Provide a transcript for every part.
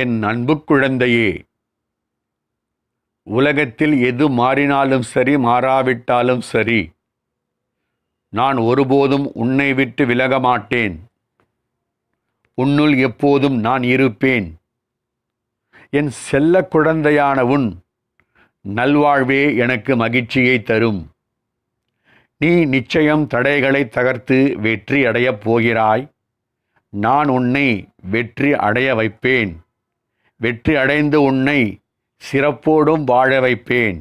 என் அன்பு குழந்தையே உலகத்தில் எது மாறினாலும் சரி மாறாவிட்டாலும் சரி நான் ஒருபோதும் உன்னை விட்டு விலக மாட்டேன் உன்னுள் எப்போதும் நான் இருப்பேன் என் செல்ல குழந்தையான உன் நல்வாழ்வே எனக்கு மகிழ்ச்சியை தரும் நீ நிச்சயம் தடைகளை தகர்த்து வெற்றி அடையப் போகிறாய் நான் உன்னை வெற்றி அடைய வைப்பேன் வெற்றி அடைந்து உன்னை சிறப்போடும் வாழ வைப்பேன்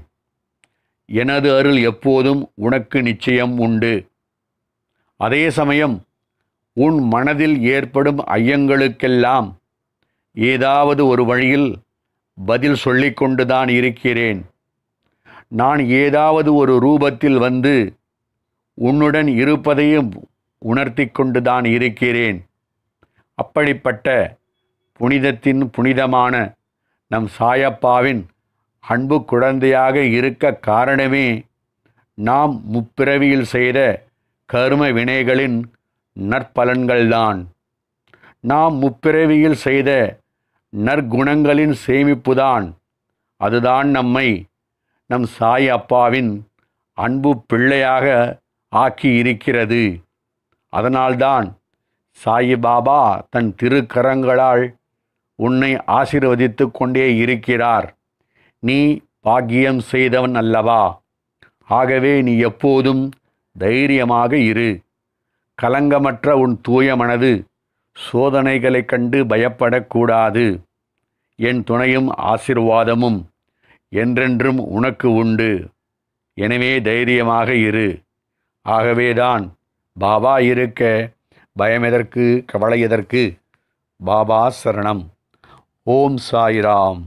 எனது அருள் எப்போதும் உனக்கு நிச்சயம் உண்டு அதே சமயம் உன் மனதில் ஏற்படும் ஐயங்களுக்கெல்லாம் ஏதாவது ஒரு வழியில் பதில் சொல்லிக்கொண்டுதான் இருக்கிறேன் நான் ஏதாவது ஒரு ரூபத்தில் வந்து உன்னுடன் இருப்பதையும் உணர்த்தி கொண்டுதான் இருக்கிறேன் அப்படிப்பட்ட புனிதத்தின் புனிதமான நம் சாயப்பாவின் அன்பு குழந்தையாக இருக்க காரணமே நாம் முப்பிறவியில் செய்த கரும வினைகளின் நற்பலன்கள்தான் நாம் முப்பிறவியில் செய்த நற்குணங்களின் சேமிப்புதான் அதுதான் நம்மை நம் சாய் அப்பாவின் அன்பு பிள்ளையாக ஆக்கி இருக்கிறது அதனால்தான் சாயிபாபா தன் திருக்கரங்களால் உன்னை ஆசீர்வதித்து கொண்டே இருக்கிறார் நீ பாக்கியம் செய்தவன் அல்லவா ஆகவே நீ எப்போதும் தைரியமாக இரு கலங்கமற்ற உன் தூய மனது சோதனைகளைக் கண்டு பயப்படக்கூடாது என் துணையும் ஆசிர்வாதமும் என்றென்றும் உனக்கு உண்டு எனவே தைரியமாக இரு ஆகவேதான் பாபா இருக்க பயமெதற்கு கவலை எதற்கு பாபா சரணம் ஓம் சாய்ராம்